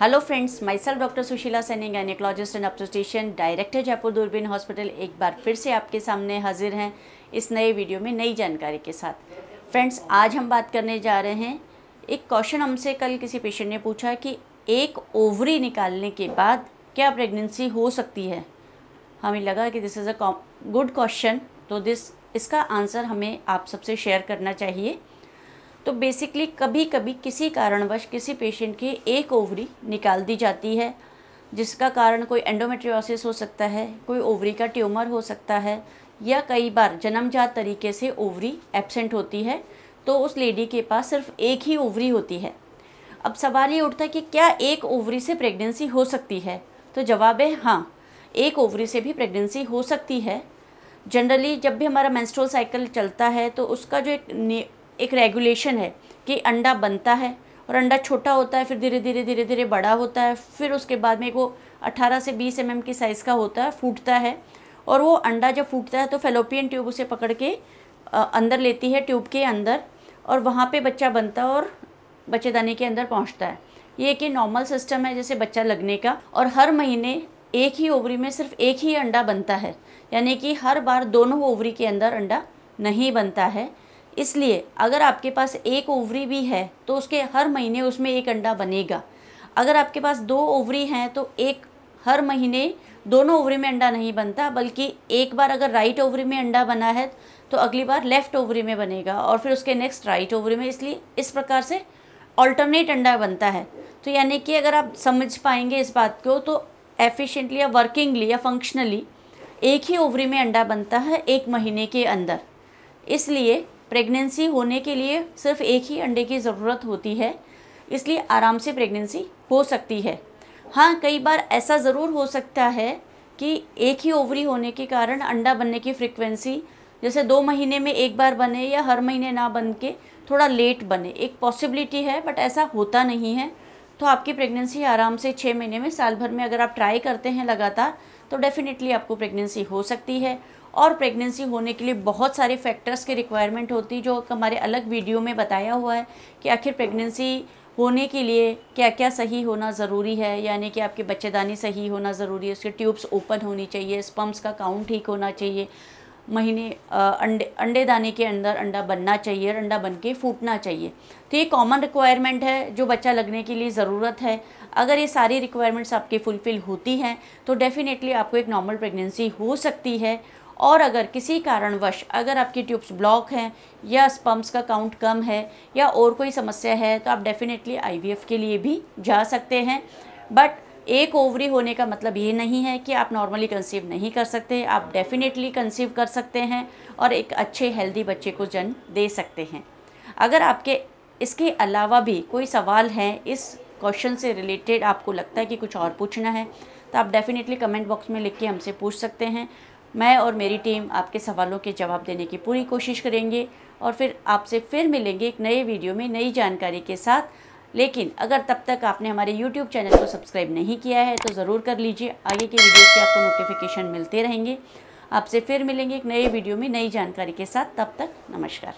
hello friends my self doctor Sushila Saini gynaecologist and obstetrician director Jaipur Doorbeen hospital एक बार फिर से आपके सामने हाजिर हैं इस नए वीडियो में नई जानकारी के साथ फ्रेंड्स आज हम बात करने जा रहे हैं एक क्वेश्चन हमसे कल किसी पेशेंट ने पूछा कि एक ओवरी निकालने के बाद क्या प्रेगनेंसी हो सकती है हमें लगा कि this is a good question तो दिस इसका आंसर हमें आप सबसे शेयर करना चाहिए तो बेसिकली कभी कभी किसी कारणवश किसी पेशेंट की एक ओवरी निकाल दी जाती है जिसका कारण कोई एंडोमेट्रियोसिस हो सकता है कोई ओवरी का ट्यूमर हो सकता है या कई बार जन्मजात तरीके से ओवरी एबसेंट होती है तो उस लेडी के पास सिर्फ एक ही ओवरी होती है अब सवाल ये उठता है कि क्या एक ओवरी से प्रेगनेंसी हो सकती है तो जवाब है हाँ एक ओवरी से भी प्रेगनेंसी हो सकती है जनरली जब भी हमारा मेंस्ट्रुअल साइकिल चलता है तो उसका जो एक एक रेगुलेशन है कि अंडा बनता है और अंडा छोटा होता है फिर धीरे धीरे धीरे धीरे बड़ा होता है फिर उसके बाद में वो 18 से 20 एम mm की साइज़ का होता है फूटता है और वो अंडा जब फूटता है तो फेलोपियन ट्यूब उसे पकड़ के अंदर लेती है ट्यूब के अंदर और वहाँ पे बच्चा बनता है और बच्चेदानी के अंदर पहुँचता है ये एक नॉर्मल सिस्टम है जैसे बच्चा लगने का और हर महीने एक ही ओवरी में सिर्फ एक ही अंडा बनता है यानी कि हर बार दोनों ओवरी के अंदर अंडा नहीं बनता है इसलिए अगर आपके पास एक ओवरी भी है तो उसके हर महीने उसमें एक अंडा बनेगा अगर आपके पास दो ओवरी हैं तो एक हर महीने दोनों ओवरी में अंडा नहीं बनता बल्कि एक बार अगर राइट ओवरी में अंडा बना है तो अगली बार लेफ़्ट ओवरी में बनेगा और फिर उसके नेक्स्ट राइट ओवरी में इसलिए इस प्रकार से ऑल्टरनेट अंडा बनता है तो यानी कि अगर आप समझ पाएंगे इस बात को तो एफिशिएंटली या वर्किंगली या फंक्शनली एक ही ओवरी में अंडा बनता है एक महीने के अंदर इसलिए प्रेगनेंसी होने के लिए सिर्फ एक ही अंडे की ज़रूरत होती है इसलिए आराम से प्रेगनेंसी हो सकती है हाँ कई बार ऐसा ज़रूर हो सकता है कि एक ही ओवरी होने के कारण अंडा बनने की फ्रिक्वेंसी जैसे दो महीने में एक बार बने या हर महीने ना बन के थोड़ा लेट बने एक पॉसिबिलिटी है बट ऐसा होता नहीं है तो आपकी प्रेगनेंसी आराम से छः महीने में साल भर में अगर आप ट्राई करते हैं लगातार तो डेफ़िनेटली आपको प्रेगनेंसी हो सकती है और प्रेगनेंसी होने के लिए बहुत सारे फैक्टर्स के रिक्वायरमेंट होती है जो हमारे अलग वीडियो में बताया हुआ है कि आखिर प्रेगनेंसी होने के लिए क्या क्या सही होना ज़रूरी है यानी कि आपके बच्चेदानी सही होना ज़रूरी है उसके ट्यूब्स ओपन होनी चाहिए स्पम्स का काउंट ठीक होना चाहिए महीने अंडे अंडे दाने के अंदर अंडा बनना चाहिए और अंडा बन के फूटना चाहिए तो ये कॉमन रिक्वायरमेंट है जो बच्चा लगने के लिए ज़रूरत है अगर ये सारी रिक्वायरमेंट्स आपके फुलफ़िल होती हैं तो डेफ़िनेटली आपको एक नॉर्मल प्रेगनेंसी हो सकती है और अगर किसी कारणवश अगर आपकी ट्यूब्स ब्लॉक हैं या स्पम्स का काउंट कम है या और कोई समस्या है तो आप डेफिनेटली आईवीएफ के लिए भी जा सकते हैं बट एक ओवरी होने का मतलब ये नहीं है कि आप नॉर्मली कंसीव नहीं कर सकते आप डेफिनेटली कंसीव कर सकते हैं और एक अच्छे हेल्दी बच्चे को जन्म दे सकते हैं अगर आपके इसके अलावा भी कोई सवाल है इस क्वेश्चन से रिलेटेड आपको लगता है कि कुछ और पूछना है तो आप डेफिनेटली कमेंट बॉक्स में लिख के हमसे पूछ सकते हैं मैं और मेरी टीम आपके सवालों के जवाब देने की पूरी कोशिश करेंगे और फिर आपसे फिर मिलेंगे एक नए वीडियो में नई जानकारी के साथ लेकिन अगर तब तक आपने हमारे YouTube चैनल को सब्सक्राइब नहीं किया है तो ज़रूर कर लीजिए आगे के वीडियो के आपको नोटिफिकेशन मिलते रहेंगे आपसे फिर मिलेंगे एक नए वीडियो में नई जानकारी के साथ तब तक नमस्कार